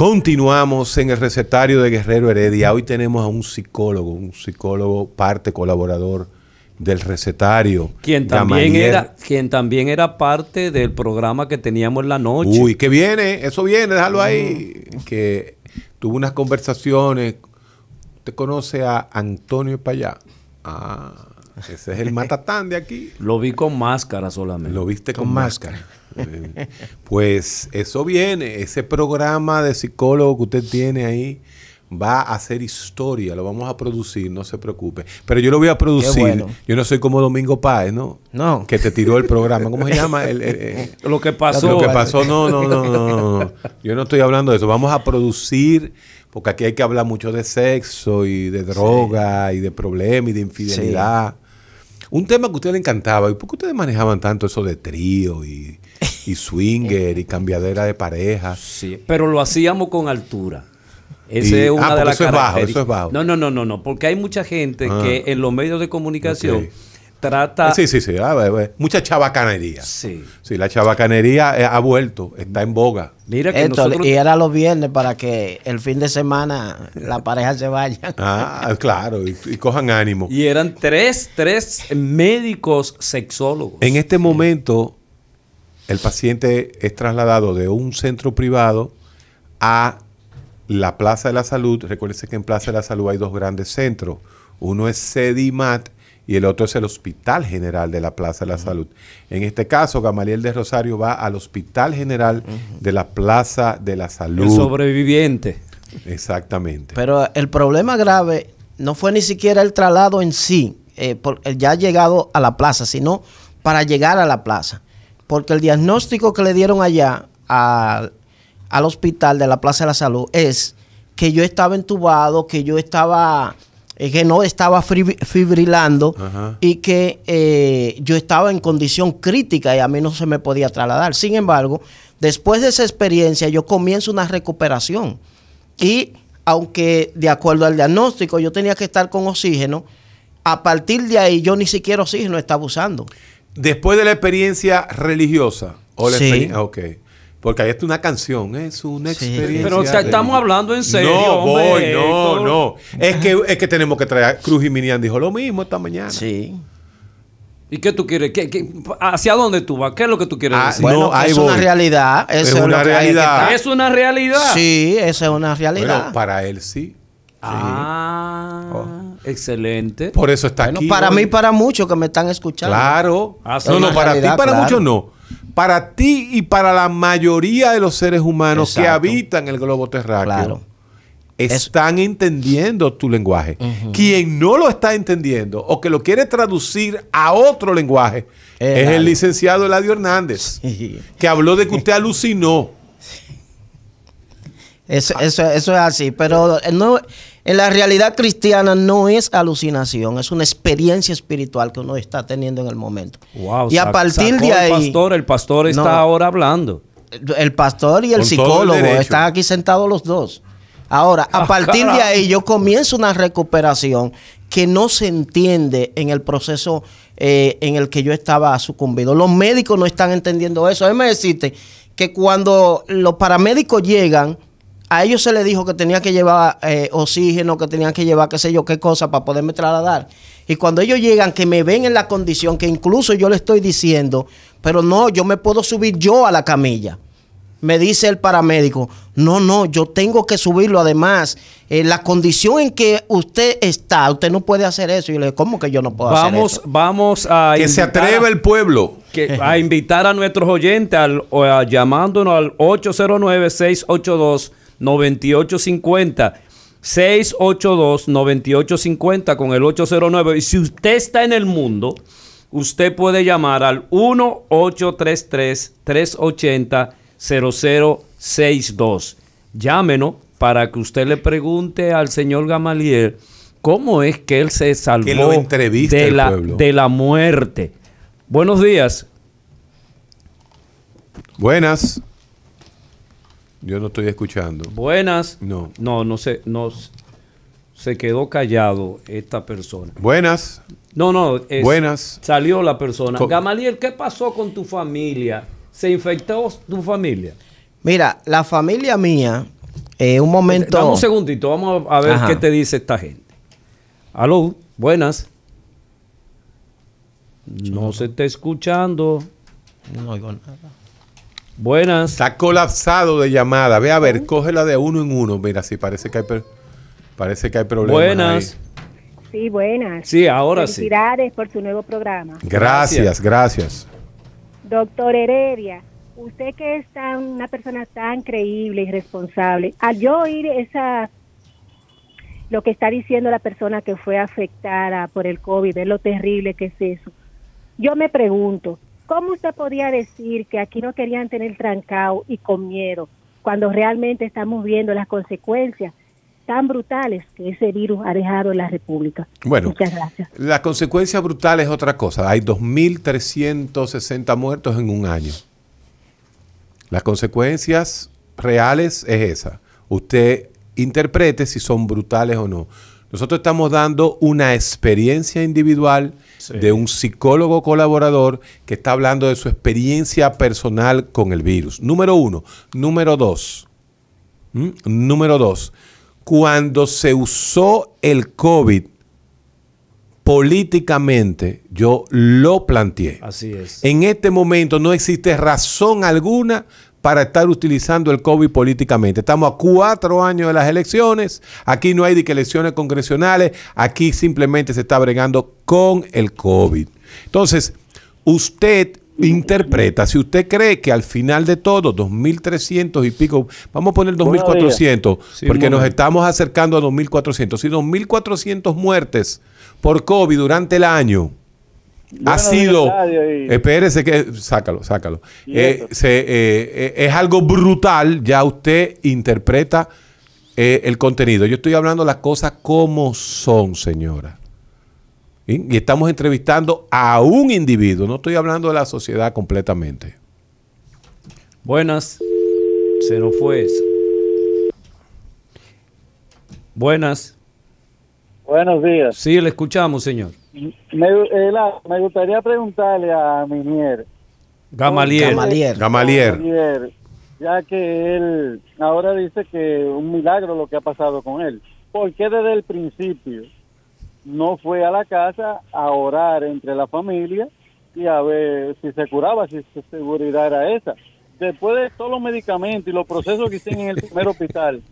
Continuamos en el recetario de Guerrero Heredia. Hoy tenemos a un psicólogo, un psicólogo parte colaborador del recetario. Quien también, era, quien también era parte del programa que teníamos la noche. Uy, que viene, eso viene, déjalo mm. ahí. Que tuvo unas conversaciones. ¿Usted conoce a Antonio Payá? Ah. Ese es el matatán de aquí. Lo vi con máscara solamente. Lo viste con, máscara. pues eso viene, ese programa de psicólogo que usted tiene ahí va a hacer historia, lo vamos a producir, no se preocupe. Pero yo lo voy a producir. Yo no soy como Domingo Páez, ¿no? No. Que te tiró el programa. ¿Cómo se llama? lo que pasó. Lo que pasó, no, no, no, Yo no estoy hablando de eso. Vamos a producir, porque aquí hay que hablar mucho de sexo y de droga y de problemas y de infidelidad. Un tema que a usted le encantaba. ¿Y por qué ustedes manejaban tanto eso de trío y, swinger y cambiadera de pareja? Sí, pero lo hacíamos con altura. Ese ah, de eso Es bajo, eso es bajo. No, no, no, no, no, porque hay mucha gente que ah. en los medios de comunicación trata... Sí, sí, sí. Ah, eh, eh, mucha chabacanería. Sí. Sí, la chabacanería eh, ha vuelto, está en boga. Mira que Y era los viernes para que el fin de semana la pareja se vaya. Ah, claro, y, cojan ánimo. Y eran tres, tres médicos sexólogos. En este momento, el paciente es trasladado de un centro privado a la Plaza de la Salud. Recuérdense que en Plaza de la Salud hay dos grandes centros. Uno es SEDIMAT y el otro es el Hospital General de la Plaza de la Salud. En este caso, Gamaliel de Rosario va al Hospital General de la Plaza de la Salud. El sobreviviente. Exactamente. Pero eh, el problema grave no fue ni siquiera el traslado en sí, eh, por, eh, ya llegado a la plaza, sino para llegar a la plaza. Porque el diagnóstico que le dieron allá al, al hospital de la Plaza de la Salud es que yo estaba entubado, que yo estaba es eh, que no estaba fibrilando y que eh, yo estaba en condición crítica y a mí no se me podía trasladar. Sin embargo, después de esa experiencia yo comienzo una recuperación y aunque de acuerdo al diagnóstico yo tenía que estar con oxígeno, a partir de ahí yo ni siquiera oxígeno estaba usando. Después de la experiencia religiosa o la sí. experiencia, okay. Porque ahí está una canción, ¿eh? es una experiencia. Pero estamos hablando en serio. No, voy, no, no. Es que, es que tenemos que traer. Cruz y Minian dijo lo mismo esta mañana. Sí. ¿Y qué tú quieres? ¿Qué, hacia dónde tú vas? ¿Qué es lo que tú quieres ah, decir? es una realidad. es, una realidad. es una realidad. Sí, eso es una realidad. Pero para él sí. Ah, oh. excelente. Por eso está aquí. Para mí y para muchos que me están escuchando. Claro. Ah, no, no, para ti ti, para muchos no. Para ti y para la mayoría de los seres humanos que habitan el globo terráqueo. Están entendiendo tu lenguaje. Quien no lo está entendiendo o que lo quiere traducir a otro lenguaje es el licenciado Eladio Hernández, que habló de que usted alucinó. Eso, eso, es así, pero no, en la realidad cristiana no es alucinación, es una experiencia espiritual que uno está teniendo en el momento. y a partir de ahí. El pastor, está ahora hablando. El pastor y el psicólogo están aquí sentados los dos. Ahora, a ah, partir de ahí yo comienzo una recuperación que no se entiende en el proceso eh, en el que yo estaba sucumbido. Los médicos no están entendiendo eso. A mí me deciste que cuando los paramédicos llegan, a ellos se les dijo que tenía que llevar eh, oxígeno, que tenían que llevar qué sé yo, qué cosa para poderme trasladar. Y cuando ellos llegan, que me ven en la condición que incluso yo le estoy diciendo, pero no, yo me puedo subir yo a la camilla. Me dice el paramédico, no, no, yo tengo que subirlo. Además, eh, la condición en que usted está, usted no puede hacer eso. Y le digo, ¿cómo que yo no puedo hacer eso? Vamos a... Que se atreve el pueblo. a invitar a nuestros oyentes, al, llamándonos al 809 682 9850. 682-9850 con el 809. Y si usted está en el mundo, usted puede llamar al 1-833-380-0062. Llámenos para que usted le pregunte al señor Gamalier cómo es que él se salvó la, de la muerte. Buenos días. Buenas. Yo no estoy escuchando. Buenas. No. No, no sé, no se quedó callado esta persona. Buenas. No, no, buenas. Salió la persona. Gamaliel, ¿qué pasó con tu familia? ¿Se infectó tu familia? Mira, la familia mía, eh, un momento. Dame un segundito, vamos a ver qué te dice esta gente. Aló, buenas. No se está escuchando. No oigo nada. Buenas. Está colapsado de llamada. Ve a ver, oh. cógela de uno en uno. Mira, sí, parece que hay, parece que hay problemas. Buenas. Sí, buenas. Sí, ahora sí. Felicidades por su nuevo programa. Gracias, gracias, Doctor Heredia, usted que es una persona tan creíble y responsable, al yo oír esa lo que está diciendo la persona que fue afectada por el COVID, es lo terrible que es eso. Yo me pregunto, ¿Cómo usted podía decir que aquí no querían tener trancado y con miedo cuando realmente estamos viendo las consecuencias tan brutales que ese virus ha dejado en la República. Bueno, muchas gracias. La consecuencia brutal es otra cosa. Hay 2.360 muertos en un año. Las consecuencias reales es esa. Usted interprete si son brutales o no. Nosotros estamos dando una experiencia individual de un psicólogo colaborador que está hablando de su experiencia personal con el virus. Número uno. Número dos. ¿Mm? Número dos. Cuando se usó el COVID políticamente, yo lo planteé. Así es. En este momento no existe razón alguna para estar utilizando el COVID políticamente. Estamos a cuatro años de las elecciones, aquí no hay que elecciones congresionales, aquí simplemente se está bregando con el COVID. Entonces, usted interpreta, si usted cree que al final de todo, 2.300 y pico, vamos a poner 2.400, porque nos estamos acercando a 2.400, si 2.400 muertes por COVID durante el año, ha sido, espérese que, sácalo, sácalo. Eh, eh, eh, es algo brutal, ya usted interpreta el contenido. Yo estoy hablando las cosas como son, señora. Y estamos entrevistando a un individuo, no estoy hablando de la sociedad completamente. Buenas, se nos fue eso. Buenas. Buenos días. Sí, le escuchamos, señor. Eh, me, gustaría preguntarle a mi Gamalier. Gamalier. Ya que él ahora dice que un milagro lo que ha pasado con él. ¿Por qué desde el principio no fue a la casa a orar entre la familia y a ver si se curaba, si su seguridad era esa? Después de todos los medicamentos y los procesos que hicieron en el primer hospital,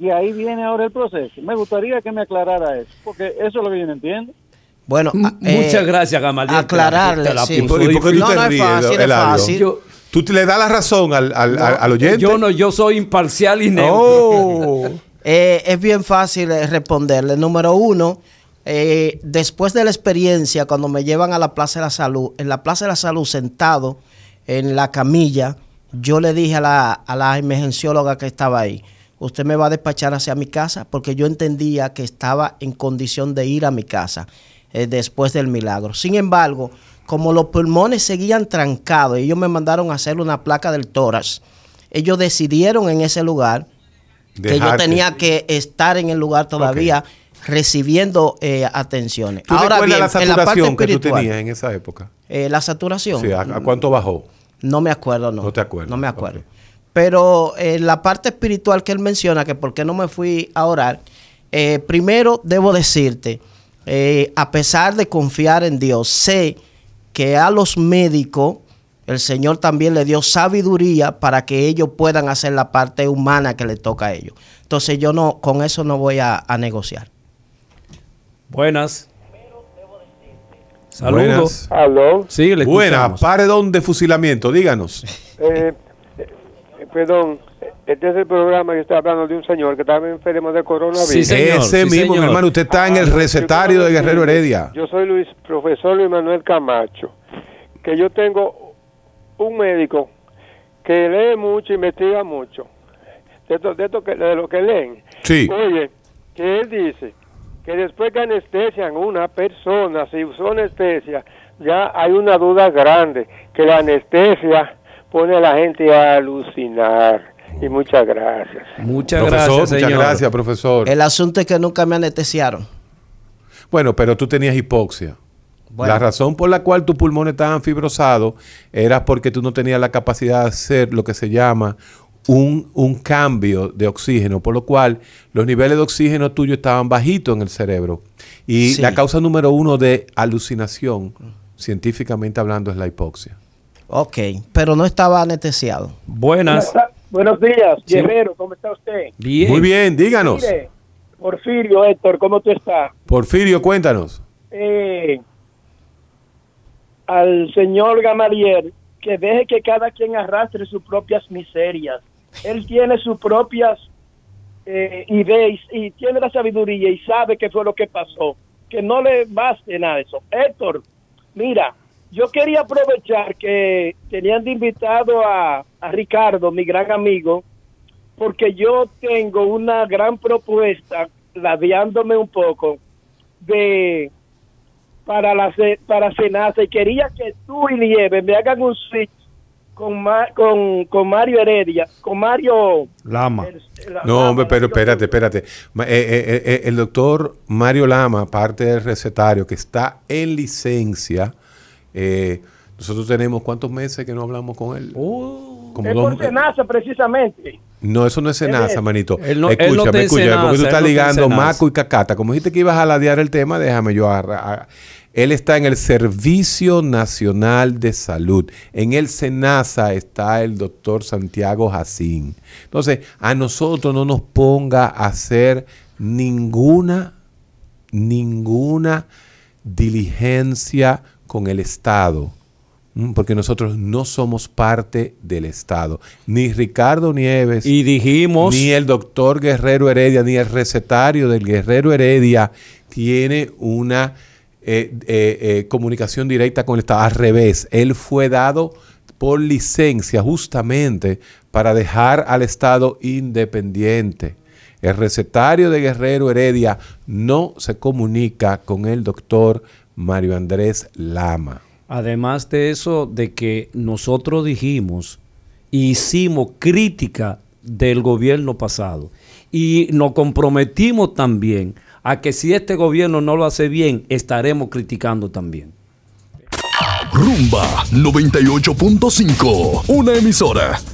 ...y ahí viene ahora el proceso. Me gustaría que me aclarara eso, porque eso es lo que yo no entiendo. Bueno, eh, muchas gracias, Aclararle. no, es fácil, es Tú le das la razón al, oyente. Yo no, yo soy imparcial y neutro. Oh. Eh, es bien fácil eh, responderle. Número uno, después de la experiencia, cuando me llevan a la Plaza de la Salud, en la Plaza de la Salud, sentado en la camilla, yo le dije a la, a la emergencióloga que estaba ahí, usted me va a despachar hacia mi casa, porque yo entendía que estaba en condición de ir a mi casa eh, después del milagro. Sin embargo, como los pulmones seguían trancados, y ellos me mandaron a hacer una placa del tórax, ellos decidieron en ese lugar que yo tenía que estar en el lugar todavía. recibiendo eh, atenciones. Ahora bien, la saturación en la parte que tú tenías en esa época? Eh, la saturación. Sí, ¿a, cuánto bajó? No me acuerdo, no. No te acuerdo. No me acuerdo. Pero en eh, la parte espiritual que él menciona, que por qué no me fui a orar, eh, primero debo decirte, eh, a pesar de confiar en Dios, sé que a los médicos el Señor también le dio sabiduría para que ellos puedan hacer la parte humana que le toca a ellos. Entonces yo no, con eso no voy a, negociar. Buenas. Saludos. Buenas. ¿Aló? Sí, Buena, de fusilamiento, díganos. Eh, Perdón, este es el programa que está hablando de un señor que estaba enfermo de coronavirus. Sí, señor, Ese mismo, mi hermano, usted está en el ah, recetario de Guerrero Heredia. Yo soy Luis, profesor Luis Manuel Camacho, que yo tengo un médico que lee mucho, investiga mucho, de, esto de, lo que leen. Sí. Oye, que él dice que después que anestesian una persona, si usó anestesia, ya hay una duda grande, que la anestesia pone a la gente a alucinar. Y muchas gracias. Muchas gracias, gracias, profesor. El asunto es que nunca me anestesiaron. Bueno, pero tú tenías hipoxia. La razón por la cual tus pulmones estaban fibrosados era porque tú no tenías la capacidad de hacer lo que se llama un, cambio de oxígeno, por lo cual los niveles de oxígeno tuyo estaban bajitos en el cerebro. Y la causa número uno de alucinación, científicamente hablando, es la hipoxia. Ok, pero no estaba anestesiado. Buenas. Buenos días, Guerrero, ¿cómo está usted? Muy bien, díganos. Porfirio, Héctor, ¿cómo tú estás? Porfirio, cuéntanos. Eh, al señor gamalier que deje que cada quien arrastre sus propias miserias. Él tiene sus propias eh, ideas y tiene la sabiduría y sabe qué fue lo que pasó. Que no le baste nada eso. Héctor, mira, yo quería aprovechar que tenían de invitado a, Ricardo, mi gran amigo, porque yo tengo una gran propuesta, labiándome un poco, de para la para cenar. y quería que tú y Lieve me hagan un sitio con, con, Mario Heredia, con Mario Lama. no, hombre, pero espérate, espérate. Eh, eh, eh, el doctor Mario Lama, parte del recetario, que está en licencia, eh, nosotros tenemos cuántos meses que no hablamos con él. Oh. Como es por precisamente. No, eso no es Senasa manito. escúchame, escúchame, porque tú estás ligando Maco y Cacata. Como dijiste que ibas a ladear el tema, déjame yo agarrar. Él está en el Servicio Nacional de Salud. En el SENASA está el doctor Santiago Jacín. Entonces, a nosotros no nos ponga a hacer ninguna, ninguna diligencia con el Estado, mm, porque nosotros no somos parte del Estado. Ni Ricardo Nieves, dijimos, ni el doctor Guerrero Heredia, ni el recetario del Guerrero Heredia tiene una eh, eh, eh, comunicación directa con el Estado. Al revés, él fue dado por licencia justamente para dejar al Estado independiente. El recetario de Guerrero Heredia no se comunica con el doctor Mario Andrés Lama. Además de eso, de que nosotros dijimos hicimos crítica del gobierno pasado y nos comprometimos también a que si este gobierno no lo hace bien, estaremos criticando también. Rumba 98.5, una emisora